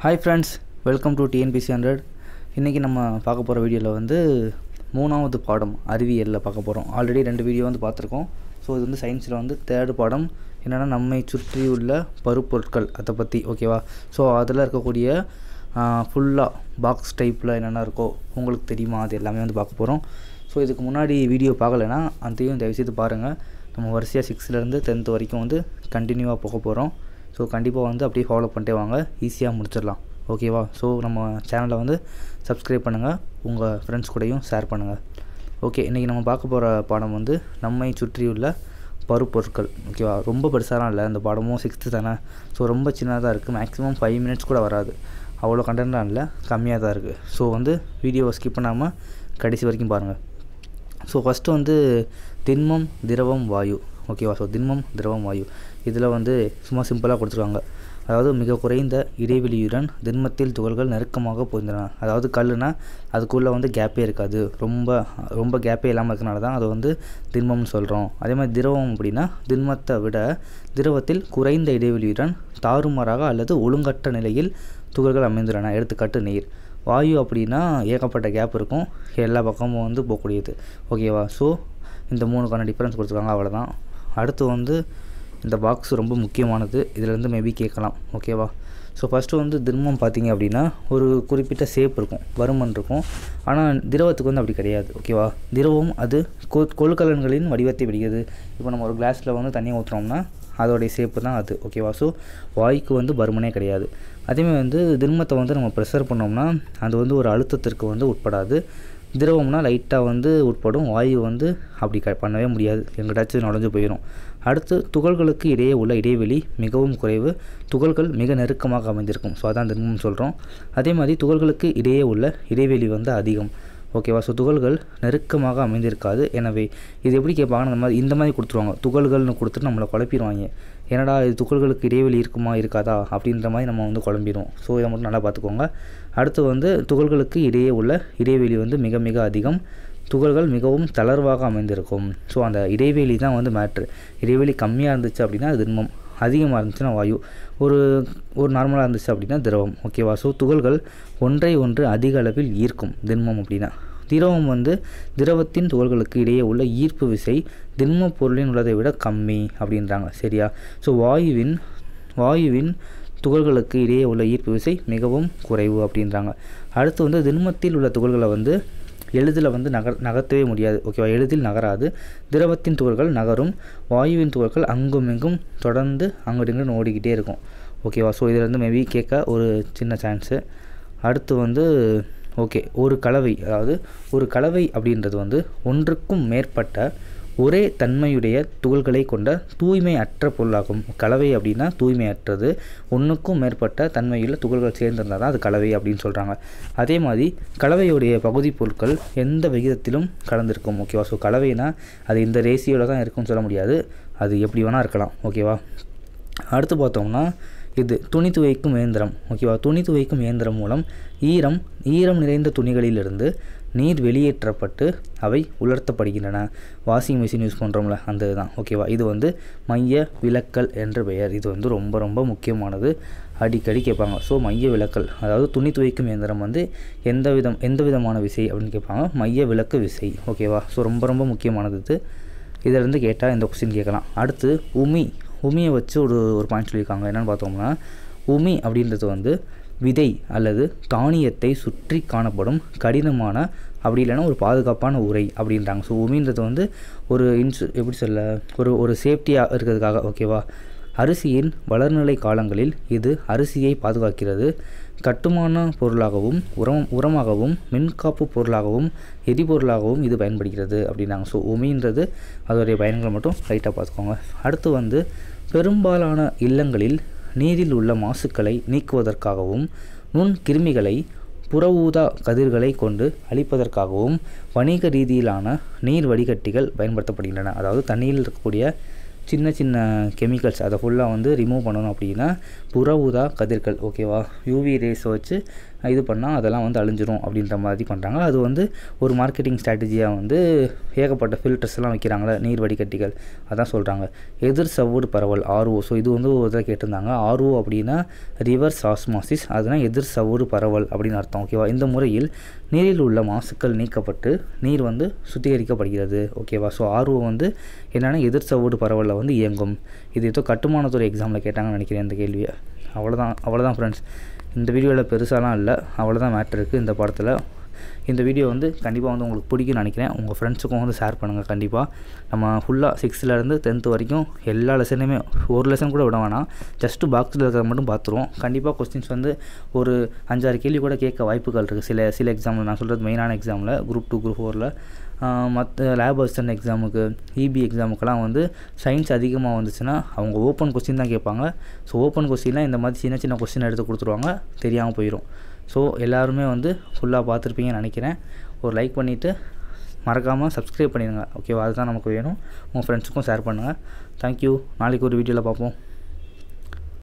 hi friends welcome to TNPSC hundred இன்றைக்கி நம்ம பார்க்க போகிற வீடியோவில் வந்து மூணாவது பாடம் அறிவியலில் பார்க்க போகிறோம் ஆல்ரெடி ரெண்டு வீடியோ வந்து பார்த்துருக்கோம் ஸோ இது வந்து சயின்ஸில் வந்து தேர்டு பாடம் என்னென்னா நம்மை சுற்றி உள்ள பருப்பொருட்கள் அதை பற்றி ஓகேவா ஸோ அதில் இருக்கக்கூடிய ஃபுல்லாக பாக்ஸ் டைப்பில் என்னென்ன இருக்கோ உங்களுக்கு தெரியுமா அது எல்லாமே வந்து பார்க்க போகிறோம் ஸோ இதுக்கு முன்னாடி வீடியோ பார்க்கலைன்னா அதையும் தயவுசெய்து பாருங்கள் நம்ம வரிசையாக சிக்ஸ்த்துலேருந்து டென்த்து வரைக்கும் வந்து கண்டினியூவாக போக போகிறோம் ஸோ கண்டிப்பாக வந்து அப்படியே ஃபாலோ பண்ணிட்டே வாங்க ஈஸியாக முடிச்சிடலாம் ஓகேவா ஸோ நம்ம சேனலை வந்து சப்ஸ்கிரைப் பண்ணுங்கள் உங்கள் ஃப்ரெண்ட்ஸ் கூடயும் ஷேர் பண்ணுங்கள் ஓகே இன்றைக்கி நம்ம பார்க்க போகிற பாடம் வந்து நம்மை சுற்றியுள்ள பருப்பொருட்கள் ஓகேவா ரொம்ப பெருசாலாம் இல்லை அந்த பாடமும் சிக்ஸ்த்து தானே ஸோ ரொம்ப சின்னதாக இருக்குது மேக்ஸிமம் ஃபைவ் மினிட்ஸ் கூட வராது அவ்வளோ கண்டென்ட்லாம் இல்லை கம்மியாக தான் இருக்குது ஸோ வந்து வீடியோவை ஸ்கிப் பண்ணாமல் கடைசி வரைக்கும் பாருங்கள் ஸோ ஃபஸ்ட்டு வந்து திண்மம் திரவம் வாயு ஓகேவா ஸோ திண்மம் திரவம் வாயு இதில் வந்து சும்மா சிம்பிளாக கொடுத்துருவாங்க அதாவது மிக குறைந்த இடைவெளியுடன் திண்மத்தில் துகள்கள் நெருக்கமாக போயிருந்தன அதாவது கல்னால் அதுக்குள்ளே வந்து கேப்பே இருக்காது ரொம்ப ரொம்ப கேப்பே இல்லாமல் இருக்கனால தான் அது வந்து திண்மம்னு சொல்கிறோம் அதே மாதிரி திரவம் அப்படின்னா திண்மத்தை விட திரவத்தில் குறைந்த இடைவெளியுடன் தாறுமாறாக அல்லது ஒழுங்கற்ற நிலையில் துகள்கள் அமைந்துள்ளன எடுத்துக்காட்டு நீர் வாயு அப்படின்னா ஏகப்பட்ட கேப் இருக்கும் எல்லா பக்கமும் வந்து போகக்கூடியது ஓகேவா ஸோ இந்த மூணுக்கான டிஃப்ரென்ஸ் கொடுத்துருக்காங்க அவ்வளோதான் அடுத்து வந்து இந்த பாக்ஸ் ரொம்ப முக்கியமானது இதிலேருந்து மேபி கேட்கலாம் ஓகேவா ஸோ ஃபஸ்ட்டு வந்து திரும்பம் பார்த்தீங்க அப்படின்னா ஒரு குறிப்பிட்ட சேப் இருக்கும் வருமன் இருக்கும் ஆனால் திரவத்துக்கு வந்து அப்படி கிடையாது ஓகேவா திரவம் அது கொ கொள்கலன்களின் வடிவத்தை விடுகிறது இப்போ நம்ம ஒரு கிளாஸில் வந்து தண்ணி ஊற்றுறோம்னா அதோடைய சேப்பு தான் அது ஓகேவா ஸோ வாய்க்கு வந்து பருமனே கிடையாது அதேமாதிரி வந்து திரும்பத்தை வந்து நம்ம ப்ரெஷர் பண்ணோம்னா அது வந்து ஒரு அழுத்தத்திற்கு வந்து உட்படாது திரவம்னா லைட்டாக வந்து உட்படும் வாயு வந்து அப்படி க பண்ணவே முடியாது எங்கிட்டாச்சும் நுழைஞ்சு போயிடும் அடுத்து துகள்களுக்கு இடையே உள்ள இடைவெளி மிகவும் குறைவு துகள்கள் மிக நெருக்கமாக அமைந்திருக்கும் ஸோ அதான் திரும்பவும் சொல்கிறோம் அதே மாதிரி துகள்களுக்கு இடையே உள்ள இடைவெளி வந்து அதிகம் ஓகேவா ஸோ துகள்கள் நெருக்கமாக அமைந்திருக்காது எனவே இது எப்படி கேட்பாங்கன்னா இந்த மாதிரி இந்த மாதிரி கொடுத்துருவாங்க துகள்கள்னு கொடுத்துட்டு நம்மளை குழப்பிடுவாங்க ஏன்னடா இது துகள்களுக்கு இடைவெளி இருக்குமா இருக்காதா அப்படின்ற மாதிரி நம்ம வந்து குழம்பிடுவோம் ஸோ இதை மட்டும் நல்லா பார்த்துக்கோங்க அடுத்து வந்து துகள்களுக்கு இடையே உள்ள இடைவெளி வந்து மிக மிக அதிகம் துகள்கள் மிகவும் தளர்வாக அமைந்திருக்கும் ஸோ அந்த இடைவெளி தான் வந்து மேட்ரு இடைவெளி கம்மியாக இருந்துச்சு அப்படின்னா திண்மம் அதிகமாக இருந்துச்சுன்னா வாயு ஒரு ஒரு நார்மலாக இருந்துச்சு அப்படின்னா திரவம் ஓகேவா ஸோ துகள்கள் ஒன்றை ஒன்று அதிக அளவில் ஈர்க்கும் திண்மம் அப்படின்னா திரவம் வந்து திரவத்தின் துகள்களுக்கு இடையே உள்ள ஈர்ப்பு விசை திண்ம பொருளின் உள்ளதை விட கம்மி அப்படின்றாங்க சரியா ஸோ வாயுவின் வாயுவின் துகள்களுக்கு இடையே உள்ள ஈர்ப்பு விசை மிகவும் குறைவு அப்படின்றாங்க அடுத்து வந்து திண்மத்தில் உள்ள துகள்களை வந்து எளிதில் வந்து நகர் நகர்த்தவே முடியாது ஓகேவா எளிதில் நகராது திரவத்தின் துகள்கள் நகரும் வாயுவின் துகள்கள் அங்கும் இங்கும் தொடர்ந்து அங்கிட்டு ஓடிக்கிட்டே இருக்கும் ஓகேவா ஸோ இதில் வந்து மேபி கேட்க ஒரு சின்ன சான்ஸு அடுத்து வந்து ஓகே ஒரு கலவை அதாவது ஒரு கலவை அப்படின்றது வந்து ஒன்றுக்கும் மேற்பட்ட ஒரே தன்மையுடைய துகள்களை கொண்ட தூய்மை அற்ற பொருளாகும் கலவை அப்படின்னா தூய்மை அற்றது ஒன்றுக்கும் மேற்பட்ட தன்மையில் துகள்கள் சேர்ந்திருந்தால் தான் அது கலவை அப்படின்னு சொல்கிறாங்க அதே மாதிரி கலவையுடைய பகுதி பொருட்கள் எந்த விகிதத்திலும் கலந்திருக்கும் ஓகேவா ஸோ கலவைனா அது இந்த ரேசியோட தான் இருக்கும்னு சொல்ல முடியாது அது எப்படி வேணால் இருக்கலாம் ஓகேவா அடுத்து பார்த்தோம்னா இது துணி துவைக்கும் இயந்திரம் ஓகேவா துணி துவைக்கும் இயந்திரம் மூலம் ஈரம் ஈரம் நிறைந்த துணிகளிலிருந்து நீர் வெளியேற்றப்பட்டு அவை உலர்த்தப்படுகின்றன வாஷிங் மிஷின் யூஸ் பண்ணுறோம்ல அந்த இதுதான் ஓகேவா இது வந்து மைய விளக்கல் என்ற பெயர் இது வந்து ரொம்ப ரொம்ப முக்கியமானது அடிக்கடி கேட்பாங்க ஸோ மைய விளக்கல் அதாவது துணி துவைக்கும் இயந்திரம் வந்து எந்த விதம் எந்த விதமான விசை அப்படின்னு கேட்பாங்க மைய விளக்கு விசை ஓகேவா ஸோ ரொம்ப ரொம்ப முக்கியமானது இது இதிலிருந்து கேட்டால் இந்த கொஸ்டின் கேட்கலாம் அடுத்து உமி உமியை வச்சு ஒரு ஒரு பாயிண்ட் சொல்லியிருக்காங்க என்னென்னு பார்த்தோம்னா உமி அப்படின்றது வந்து விதை அல்லது தானியத்தை சுற்றி காணப்படும் கடினமான அப்படி இல்லைன்னா ஒரு பாதுகாப்பான உரை அப்படின்றாங்க ஸோ உமின்றது வந்து ஒரு இன்சு எப்படி சொல்ல ஒரு ஒரு சேஃப்டியாக இருக்கிறதுக்காக ஓகேவா அரிசியின் வளர்நிலை காலங்களில் இது அரிசியை பாதுகாக்கிறது கட்டுமான பொருளாகவும் உரம் உரமாகவும் மின்காப்பு பொருளாகவும் எரிபொருளாகவும் இது பயன்படுகிறது அப்படின்னாங்க ஸோ உமின்றது அதோடைய பயன்களை மட்டும் லைட்டாக பார்த்துக்கோங்க அடுத்து வந்து பெரும்பாலான இல்லங்களில் நீரில் உள்ள மாசுக்களை நீக்குவதற்காகவும் நுண் கிருமிகளை ஊதா கதிர்களை கொண்டு அழிப்பதற்காகவும் வணிக ரீதியிலான நீர் வடிகட்டிகள் பயன்படுத்தப்படுகின்றன அதாவது தண்ணியில் இருக்கக்கூடிய சின்ன சின்ன கெமிக்கல்ஸ் அதை ஃபுல்லாக வந்து ரிமூவ் பண்ணணும் அப்படின்னா புற ஊதா கதிர்கள் ஓகேவா யூவி ரேஸை வச்சு இது பண்ணால் அதெல்லாம் வந்து அழிஞ்சிரும் அப்படின்ற மாதிரி பண்ணுறாங்க அது வந்து ஒரு மார்க்கெட்டிங் ஸ்ட்ராட்டஜியாக வந்து ஏகப்பட்ட ஃபில்டர்ஸ்லாம் வைக்கிறாங்களே நீர் வடிகட்டிகள் அதான் சொல்கிறாங்க எதிர் சவ்வுடு பரவல் ஆர்ஓ ஸோ இது வந்து ஒரு இதாக கேட்டிருந்தாங்க ஆர்ஓ அப்படின்னா ரிவர்ஸ் ஆஸ்மாசிஸ் அதுனால் எதிர் சவ்வுடு பரவல் அப்படின்னு அர்த்தம் ஓகேவா இந்த முறையில் நீரில் உள்ள மாசுக்கள் நீக்கப்பட்டு நீர் வந்து சுத்திகரிக்கப்படுகிறது ஓகேவா ஸோ ஆர்ஓ வந்து என்னென்னா எதிர் சவ்வுடு பரவலில் வந்து இயங்கும் இது ஏதோ கட்டுமானத்துறை எக்ஸாமில் கேட்டாங்கன்னு நினைக்கிறேன் இந்த கேள்வியை அவ்வளோதான் அவ்வளோதான் ஃப்ரெண்ட்ஸ் இந்த வீடியோவில் பெருசாலாம் இல்லை அவ்வளோதான் மேட்ரு இருக்குது இந்த படத்தில் இந்த வீடியோ வந்து கண்டிப்பாக வந்து உங்களுக்கு பிடிக்கும்னு நினைக்கிறேன் உங்கள் ஃப்ரெண்ட்ஸுக்கும் வந்து ஷேர் பண்ணுங்கள் கண்டிப்பாக நம்ம ஃபுல்லாக சிக்ஸ்த்துலேருந்து டென்த்து வரைக்கும் எல்லா லெசனுமே ஒரு லெசன் கூட விட வேணாம் ஜஸ்ட்டு பாக்ஸில் இருக்கிறத மட்டும் பார்த்துருவோம் கண்டிப்பாக கொஸ்டின்ஸ் வந்து ஒரு அஞ்சாறு கேள்வி கூட கேட்க வாய்ப்புகள் இருக்குது சில சில எக்ஸாமில் நான் சொல்கிறது மெயினான எக்ஸாமில் குரூப் டூ குரூப் ஃபோரில் மற்ற லேப் அசிஸ்டன்ட் எக்ஸாமுக்கு இபி எக்ஸாமுக்கெல்லாம் வந்து சயின்ஸ் அதிகமாக வந்துச்சுன்னா அவங்க ஓப்பன் கொஸ்டின் தான் கேட்பாங்க ஸோ ஓப்பன் கொஸ்டின்லாம் இந்த மாதிரி சின்ன சின்ன கொஸ்டின் எடுத்து கொடுத்துருவாங்க தெரியாமல் போயிடும் ஸோ எல்லோருமே வந்து ஃபுல்லாக பார்த்துருப்பீங்கன்னு நினைக்கிறேன் ஒரு லைக் பண்ணிவிட்டு மறக்காமல் சப்ஸ்கிரைப் பண்ணிடுங்க ஓகேவா அதுதான் நமக்கு வேணும் உங்கள் ஃப்ரெண்ட்ஸுக்கும் ஷேர் பண்ணுங்கள் தேங்க்யூ நாளைக்கு ஒரு வீடியோவில் பார்ப்போம்